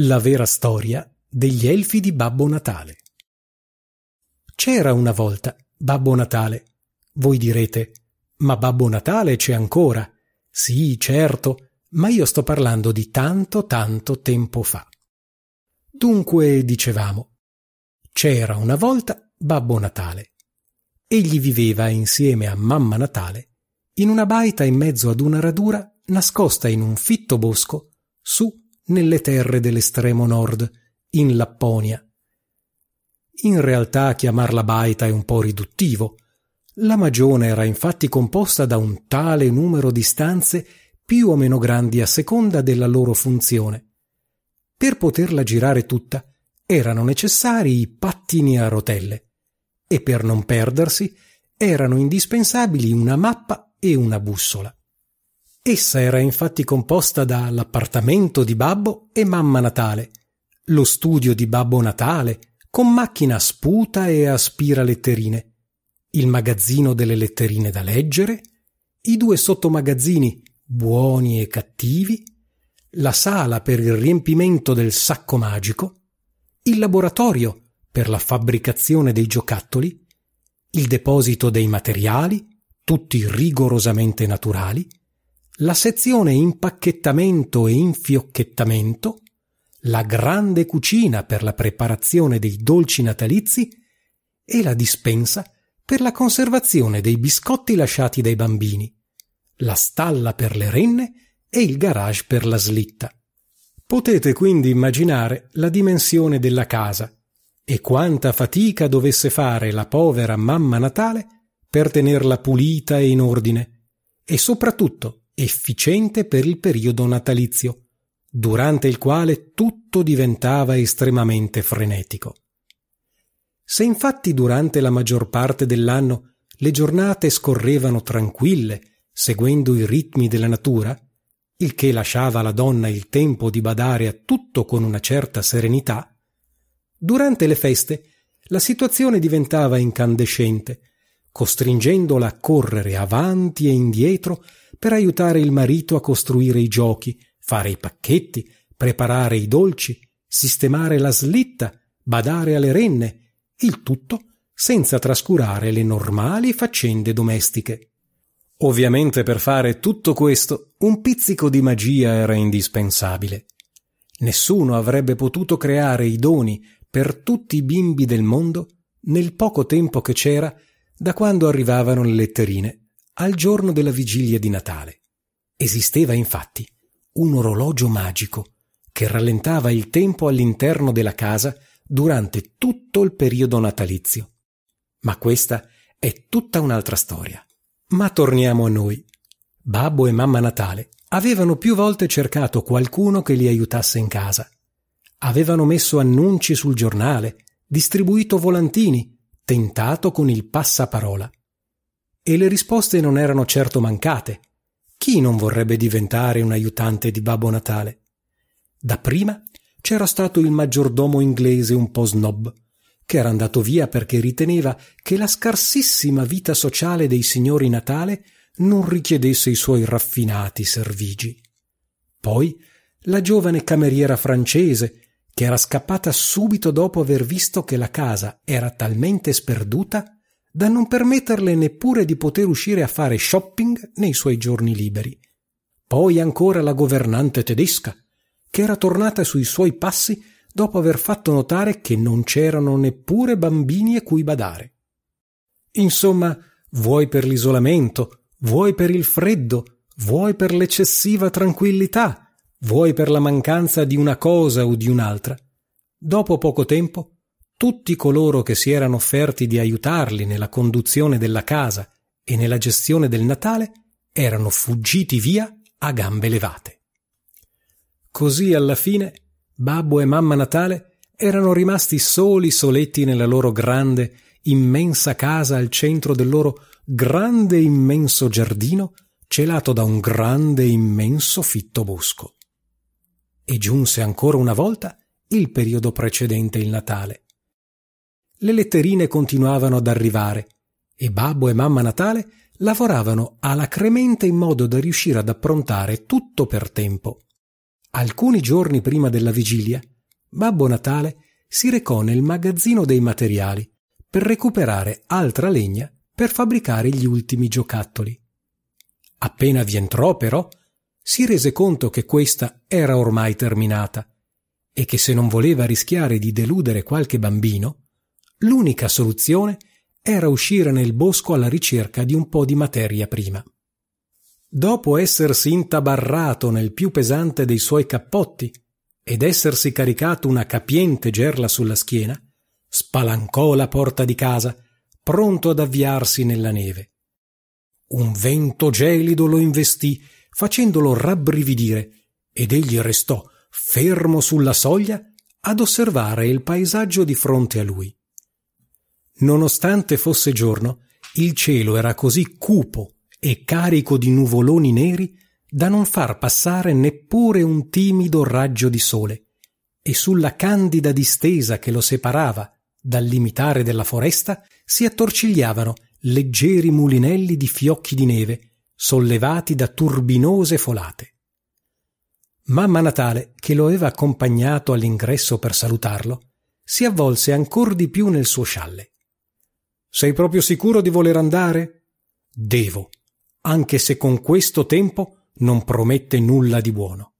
La vera storia degli elfi di Babbo Natale. C'era una volta Babbo Natale. Voi direte, ma Babbo Natale c'è ancora? Sì, certo, ma io sto parlando di tanto, tanto tempo fa. Dunque, dicevamo, c'era una volta Babbo Natale. Egli viveva insieme a Mamma Natale in una baita in mezzo ad una radura nascosta in un fitto bosco su nelle terre dell'estremo nord, in Lapponia. In realtà chiamarla baita è un po' riduttivo. La magione era infatti composta da un tale numero di stanze più o meno grandi a seconda della loro funzione. Per poterla girare tutta erano necessari i pattini a rotelle e per non perdersi erano indispensabili una mappa e una bussola. Essa era infatti composta da l'appartamento di Babbo e Mamma Natale, lo studio di Babbo Natale, con macchina sputa e aspira letterine, il magazzino delle letterine da leggere, i due sottomagazzini buoni e cattivi, la sala per il riempimento del sacco magico, il laboratorio per la fabbricazione dei giocattoli, il deposito dei materiali, tutti rigorosamente naturali, la sezione impacchettamento e infiocchettamento, la grande cucina per la preparazione dei dolci natalizi e la dispensa per la conservazione dei biscotti lasciati dai bambini, la stalla per le renne e il garage per la slitta. Potete quindi immaginare la dimensione della casa e quanta fatica dovesse fare la povera mamma Natale per tenerla pulita e in ordine e soprattutto efficiente per il periodo natalizio, durante il quale tutto diventava estremamente frenetico. Se infatti durante la maggior parte dell'anno le giornate scorrevano tranquille, seguendo i ritmi della natura, il che lasciava alla donna il tempo di badare a tutto con una certa serenità, durante le feste la situazione diventava incandescente, costringendola a correre avanti e indietro per aiutare il marito a costruire i giochi, fare i pacchetti, preparare i dolci, sistemare la slitta, badare alle renne, il tutto senza trascurare le normali faccende domestiche. Ovviamente per fare tutto questo un pizzico di magia era indispensabile. Nessuno avrebbe potuto creare i doni per tutti i bimbi del mondo nel poco tempo che c'era da quando arrivavano le letterine al giorno della vigilia di Natale. Esisteva infatti un orologio magico che rallentava il tempo all'interno della casa durante tutto il periodo natalizio. Ma questa è tutta un'altra storia. Ma torniamo a noi. Babbo e mamma Natale avevano più volte cercato qualcuno che li aiutasse in casa. Avevano messo annunci sul giornale, distribuito volantini, tentato con il passaparola. E le risposte non erano certo mancate. Chi non vorrebbe diventare un aiutante di Babbo Natale? Dapprima c'era stato il maggiordomo inglese un po' snob, che era andato via perché riteneva che la scarsissima vita sociale dei signori Natale non richiedesse i suoi raffinati servigi. Poi la giovane cameriera francese, che era scappata subito dopo aver visto che la casa era talmente sperduta da non permetterle neppure di poter uscire a fare shopping nei suoi giorni liberi. Poi ancora la governante tedesca, che era tornata sui suoi passi dopo aver fatto notare che non c'erano neppure bambini a cui badare. Insomma, vuoi per l'isolamento, vuoi per il freddo, vuoi per l'eccessiva tranquillità, vuoi per la mancanza di una cosa o di un'altra. Dopo poco tempo tutti coloro che si erano offerti di aiutarli nella conduzione della casa e nella gestione del Natale erano fuggiti via a gambe levate. Così alla fine Babbo e Mamma Natale erano rimasti soli soletti nella loro grande, immensa casa al centro del loro grande immenso giardino celato da un grande immenso fitto bosco. E giunse ancora una volta il periodo precedente il Natale le letterine continuavano ad arrivare e babbo e mamma Natale lavoravano alacremente in modo da riuscire ad approntare tutto per tempo. Alcuni giorni prima della vigilia, babbo Natale si recò nel magazzino dei materiali per recuperare altra legna per fabbricare gli ultimi giocattoli. Appena vi entrò, però, si rese conto che questa era ormai terminata e che se non voleva rischiare di deludere qualche bambino, L'unica soluzione era uscire nel bosco alla ricerca di un po' di materia prima. Dopo essersi intabarrato nel più pesante dei suoi cappotti ed essersi caricato una capiente gerla sulla schiena, spalancò la porta di casa, pronto ad avviarsi nella neve. Un vento gelido lo investì, facendolo rabbrividire, ed egli restò fermo sulla soglia ad osservare il paesaggio di fronte a lui. Nonostante fosse giorno, il cielo era così cupo e carico di nuvoloni neri da non far passare neppure un timido raggio di sole, e sulla candida distesa che lo separava dal limitare della foresta si attorcigliavano leggeri mulinelli di fiocchi di neve, sollevati da turbinose folate. Mamma Natale, che lo aveva accompagnato all'ingresso per salutarlo, si avvolse ancor di più nel suo scialle. Sei proprio sicuro di voler andare? Devo, anche se con questo tempo non promette nulla di buono.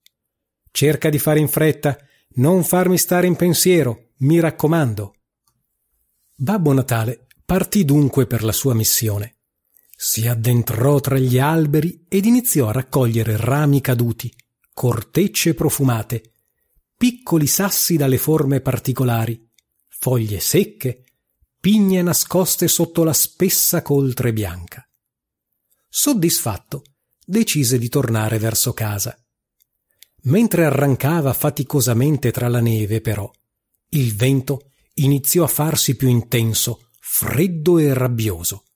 Cerca di fare in fretta, non farmi stare in pensiero, mi raccomando. Babbo Natale partì dunque per la sua missione. Si addentrò tra gli alberi ed iniziò a raccogliere rami caduti, cortecce profumate, piccoli sassi dalle forme particolari, foglie secche, pigne nascoste sotto la spessa coltre bianca. Soddisfatto, decise di tornare verso casa. Mentre arrancava faticosamente tra la neve, però, il vento iniziò a farsi più intenso, freddo e rabbioso.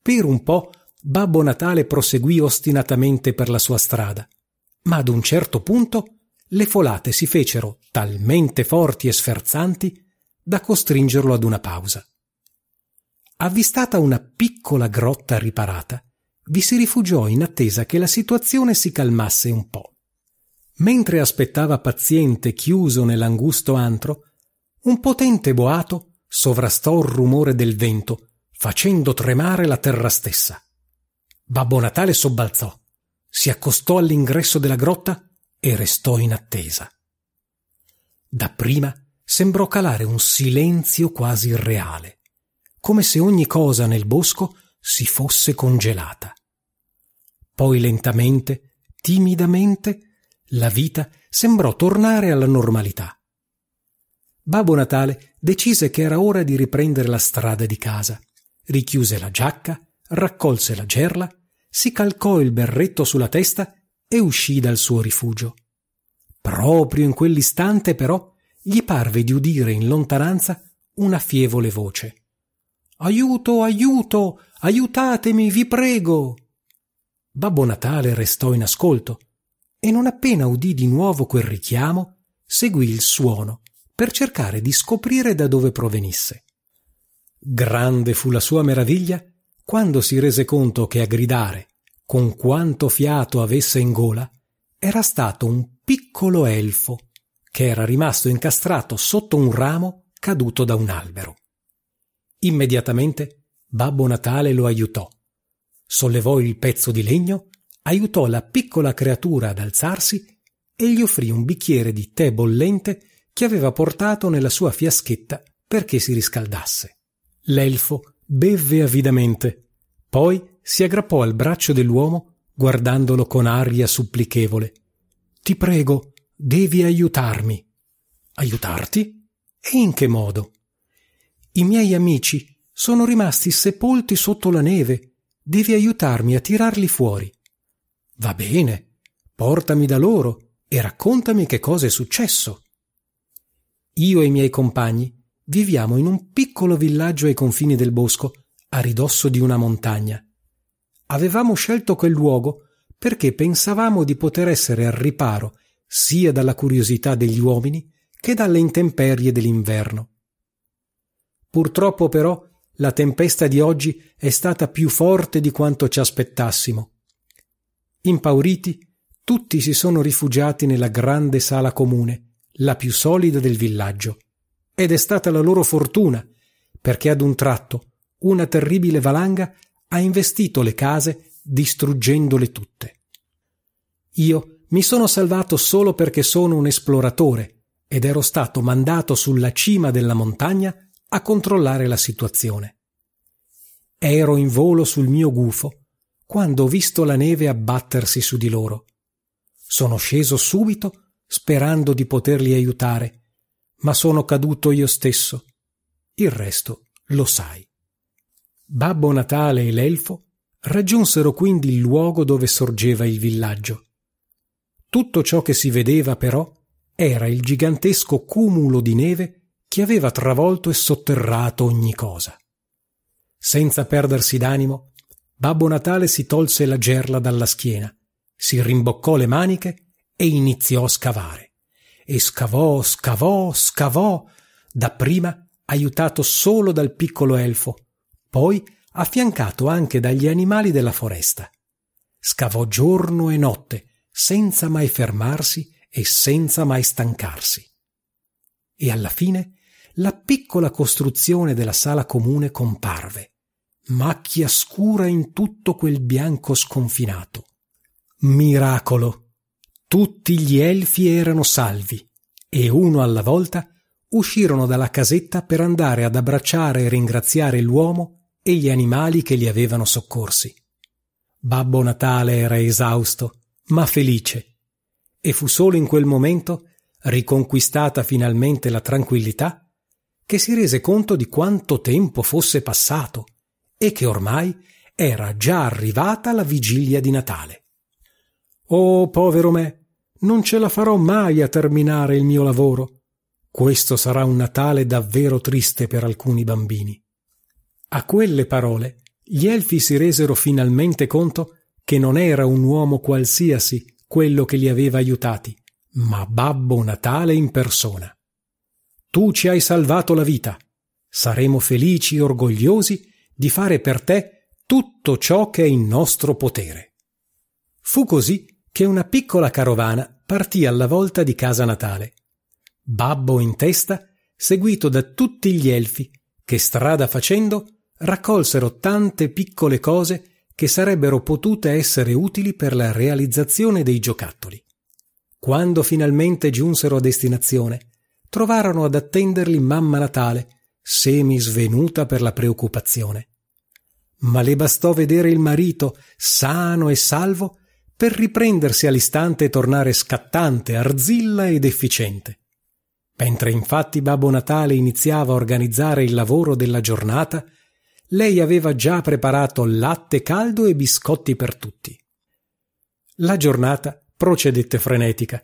Per un po' Babbo Natale proseguì ostinatamente per la sua strada, ma ad un certo punto le folate si fecero talmente forti e sferzanti da costringerlo ad una pausa. Avvistata una piccola grotta riparata, vi si rifugiò in attesa che la situazione si calmasse un po'. Mentre aspettava paziente chiuso nell'angusto antro, un potente boato sovrastò il rumore del vento, facendo tremare la terra stessa. Babbo Natale sobbalzò, si accostò all'ingresso della grotta e restò in attesa. Dapprima sembrò calare un silenzio quasi irreale, come se ogni cosa nel bosco si fosse congelata. Poi lentamente, timidamente, la vita sembrò tornare alla normalità. Babbo Natale decise che era ora di riprendere la strada di casa. Richiuse la giacca, raccolse la gerla, si calcò il berretto sulla testa e uscì dal suo rifugio. Proprio in quell'istante, però, gli parve di udire in lontananza una fievole voce. Aiuto, aiuto, aiutatemi, vi prego. Babbo Natale restò in ascolto e non appena udì di nuovo quel richiamo, seguì il suono per cercare di scoprire da dove provenisse. Grande fu la sua meraviglia quando si rese conto che a gridare, con quanto fiato avesse in gola, era stato un piccolo elfo che era rimasto incastrato sotto un ramo caduto da un albero. Immediatamente Babbo Natale lo aiutò. Sollevò il pezzo di legno, aiutò la piccola creatura ad alzarsi e gli offrì un bicchiere di tè bollente che aveva portato nella sua fiaschetta perché si riscaldasse. L'elfo bevve avidamente, poi si aggrappò al braccio dell'uomo guardandolo con aria supplichevole. Ti prego, Devi aiutarmi. Aiutarti? E in che modo? I miei amici sono rimasti sepolti sotto la neve. Devi aiutarmi a tirarli fuori. Va bene, portami da loro e raccontami che cosa è successo. Io e i miei compagni viviamo in un piccolo villaggio ai confini del bosco, a ridosso di una montagna. Avevamo scelto quel luogo perché pensavamo di poter essere al riparo sia dalla curiosità degli uomini che dalle intemperie dell'inverno. Purtroppo però la tempesta di oggi è stata più forte di quanto ci aspettassimo. Impauriti, tutti si sono rifugiati nella grande sala comune, la più solida del villaggio. Ed è stata la loro fortuna, perché ad un tratto una terribile valanga ha investito le case distruggendole tutte. Io mi sono salvato solo perché sono un esploratore ed ero stato mandato sulla cima della montagna a controllare la situazione. Ero in volo sul mio gufo quando ho visto la neve abbattersi su di loro. Sono sceso subito sperando di poterli aiutare, ma sono caduto io stesso. Il resto lo sai. Babbo Natale e l'elfo raggiunsero quindi il luogo dove sorgeva il villaggio. Tutto ciò che si vedeva però era il gigantesco cumulo di neve che aveva travolto e sotterrato ogni cosa. Senza perdersi d'animo, Babbo Natale si tolse la gerla dalla schiena, si rimboccò le maniche e iniziò a scavare. E scavò, scavò, scavò, dapprima aiutato solo dal piccolo elfo, poi affiancato anche dagli animali della foresta. Scavò giorno e notte, senza mai fermarsi e senza mai stancarsi. E alla fine la piccola costruzione della sala comune comparve, macchia scura in tutto quel bianco sconfinato. Miracolo! Tutti gli elfi erano salvi e uno alla volta uscirono dalla casetta per andare ad abbracciare e ringraziare l'uomo e gli animali che li avevano soccorsi. Babbo Natale era esausto ma felice, e fu solo in quel momento, riconquistata finalmente la tranquillità, che si rese conto di quanto tempo fosse passato e che ormai era già arrivata la vigilia di Natale. Oh, povero me, non ce la farò mai a terminare il mio lavoro. Questo sarà un Natale davvero triste per alcuni bambini. A quelle parole gli elfi si resero finalmente conto che non era un uomo qualsiasi quello che li aveva aiutati, ma Babbo Natale in persona. Tu ci hai salvato la vita. Saremo felici e orgogliosi di fare per te tutto ciò che è in nostro potere. Fu così che una piccola carovana partì alla volta di casa natale. Babbo in testa, seguito da tutti gli elfi, che strada facendo raccolsero tante piccole cose che sarebbero potute essere utili per la realizzazione dei giocattoli. Quando finalmente giunsero a destinazione, trovarono ad attenderli mamma Natale, semi svenuta per la preoccupazione. Ma le bastò vedere il marito, sano e salvo, per riprendersi all'istante e tornare scattante, arzilla ed efficiente. Mentre infatti Babbo Natale iniziava a organizzare il lavoro della giornata, lei aveva già preparato latte caldo e biscotti per tutti. La giornata procedette frenetica.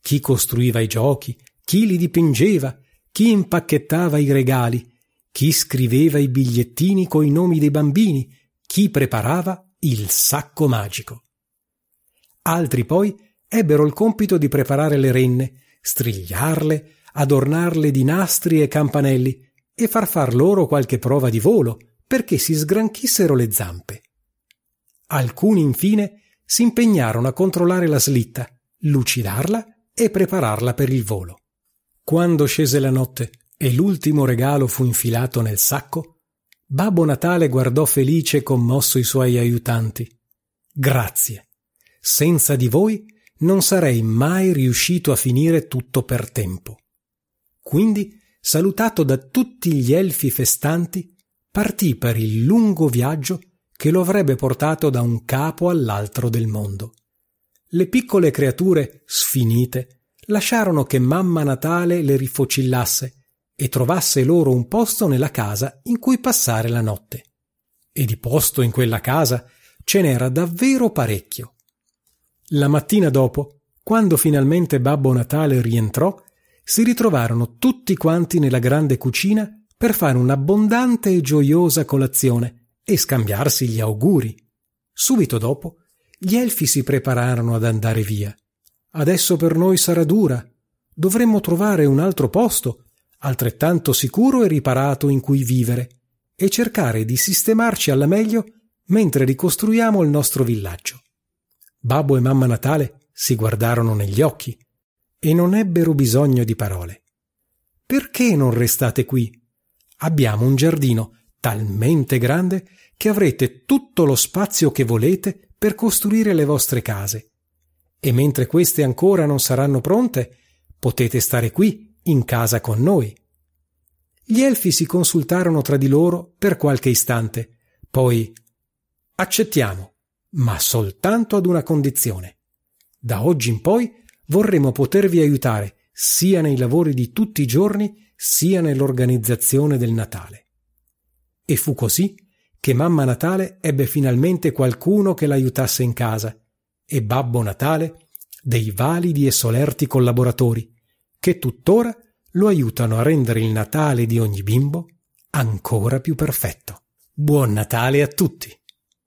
Chi costruiva i giochi, chi li dipingeva, chi impacchettava i regali, chi scriveva i bigliettini coi nomi dei bambini, chi preparava il sacco magico. Altri poi ebbero il compito di preparare le renne, strigliarle, adornarle di nastri e campanelli e far far loro qualche prova di volo, perché si sgranchissero le zampe. Alcuni, infine, si impegnarono a controllare la slitta, lucidarla e prepararla per il volo. Quando scese la notte e l'ultimo regalo fu infilato nel sacco, Babbo Natale guardò felice e commosso i suoi aiutanti. Grazie. Senza di voi non sarei mai riuscito a finire tutto per tempo. Quindi, salutato da tutti gli elfi festanti, partì per il lungo viaggio che lo avrebbe portato da un capo all'altro del mondo. Le piccole creature, sfinite, lasciarono che mamma Natale le rifocillasse e trovasse loro un posto nella casa in cui passare la notte. E di posto in quella casa ce n'era davvero parecchio. La mattina dopo, quando finalmente Babbo Natale rientrò, si ritrovarono tutti quanti nella grande cucina per fare un'abbondante e gioiosa colazione e scambiarsi gli auguri. Subito dopo, gli elfi si prepararono ad andare via. Adesso per noi sarà dura. Dovremmo trovare un altro posto, altrettanto sicuro e riparato in cui vivere, e cercare di sistemarci alla meglio mentre ricostruiamo il nostro villaggio. Babbo e mamma Natale si guardarono negli occhi e non ebbero bisogno di parole. Perché non restate qui? abbiamo un giardino talmente grande che avrete tutto lo spazio che volete per costruire le vostre case. E mentre queste ancora non saranno pronte, potete stare qui, in casa con noi. Gli elfi si consultarono tra di loro per qualche istante, poi accettiamo, ma soltanto ad una condizione. Da oggi in poi vorremmo potervi aiutare sia nei lavori di tutti i giorni sia nell'organizzazione del Natale. E fu così che Mamma Natale ebbe finalmente qualcuno che l'aiutasse in casa e Babbo Natale dei validi e solerti collaboratori che tuttora lo aiutano a rendere il Natale di ogni bimbo ancora più perfetto. Buon Natale a tutti!